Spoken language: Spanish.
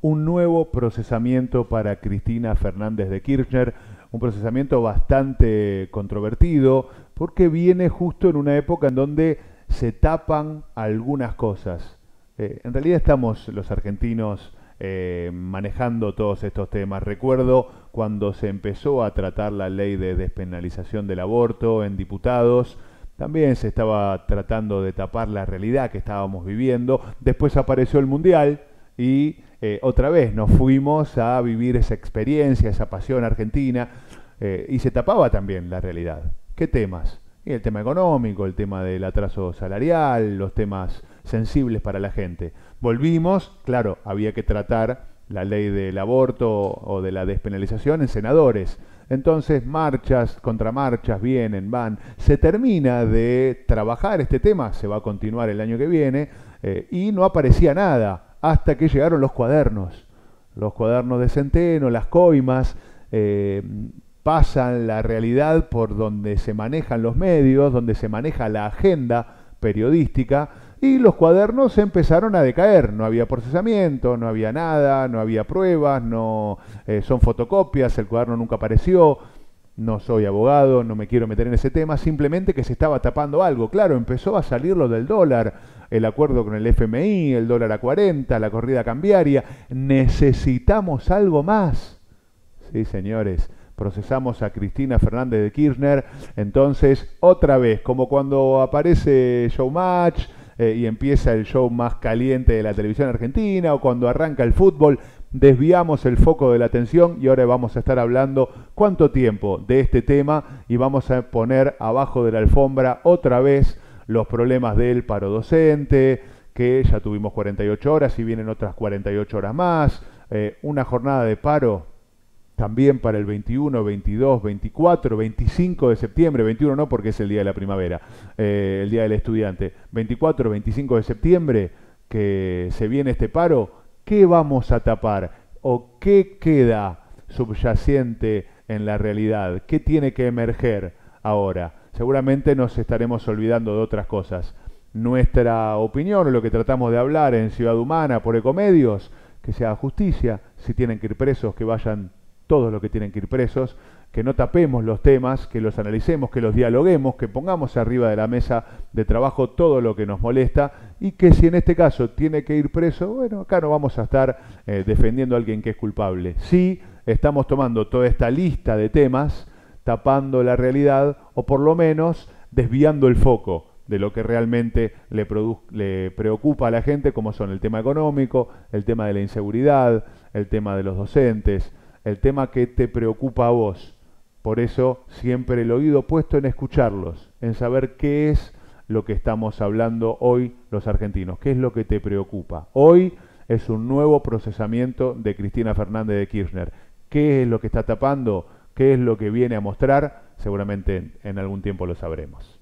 un nuevo procesamiento para Cristina Fernández de Kirchner, un procesamiento bastante controvertido, porque viene justo en una época en donde se tapan algunas cosas. Eh, en realidad estamos los argentinos eh, manejando todos estos temas. Recuerdo cuando se empezó a tratar la ley de despenalización del aborto en diputados, también se estaba tratando de tapar la realidad que estábamos viviendo. Después apareció el Mundial y eh, otra vez nos fuimos a vivir esa experiencia, esa pasión argentina, eh, y se tapaba también la realidad. ¿Qué temas? el tema económico, el tema del atraso salarial, los temas sensibles para la gente. Volvimos, claro, había que tratar la ley del aborto o de la despenalización en senadores. Entonces, marchas, contramarchas vienen, van. Se termina de trabajar este tema, se va a continuar el año que viene, eh, y no aparecía nada hasta que llegaron los cuadernos. Los cuadernos de centeno, las coimas, eh, pasan la realidad por donde se manejan los medios, donde se maneja la agenda periodística, y los cuadernos empezaron a decaer. No había procesamiento, no había nada, no había pruebas, no eh, son fotocopias, el cuaderno nunca apareció. No soy abogado, no me quiero meter en ese tema, simplemente que se estaba tapando algo. Claro, empezó a salir lo del dólar, el acuerdo con el FMI, el dólar a 40, la corrida cambiaria. Necesitamos algo más. Sí, señores, procesamos a Cristina Fernández de Kirchner. Entonces, otra vez, como cuando aparece Showmatch eh, y empieza el show más caliente de la televisión argentina o cuando arranca el fútbol, desviamos el foco de la atención y ahora vamos a estar hablando cuánto tiempo de este tema y vamos a poner abajo de la alfombra otra vez los problemas del paro docente, que ya tuvimos 48 horas y vienen otras 48 horas más, eh, una jornada de paro también para el 21, 22, 24, 25 de septiembre, 21 no porque es el día de la primavera, eh, el día del estudiante, 24, 25 de septiembre que se viene este paro, ¿qué vamos a tapar o qué queda subyacente en la realidad? ¿Qué tiene que emerger ahora? Seguramente nos estaremos olvidando de otras cosas. Nuestra opinión, lo que tratamos de hablar en Ciudad Humana por Ecomedios, que sea justicia, si tienen que ir presos, que vayan todos los que tienen que ir presos, que no tapemos los temas, que los analicemos, que los dialoguemos, que pongamos arriba de la mesa de trabajo todo lo que nos molesta y que si en este caso tiene que ir preso, bueno, acá no vamos a estar eh, defendiendo a alguien que es culpable. Sí, estamos tomando toda esta lista de temas, tapando la realidad o por lo menos desviando el foco de lo que realmente le, preocupa a la gente, como son el tema económico, el tema de la inseguridad, el tema de los docentes, el tema que te preocupa a vos. Por eso siempre el oído puesto en escucharlos, en saber qué es lo que estamos hablando hoy los argentinos, qué es lo que te preocupa. Hoy es un nuevo procesamiento de Cristina Fernández de Kirchner. ¿Qué es lo que está tapando? ¿Qué es lo que viene a mostrar? Seguramente en algún tiempo lo sabremos.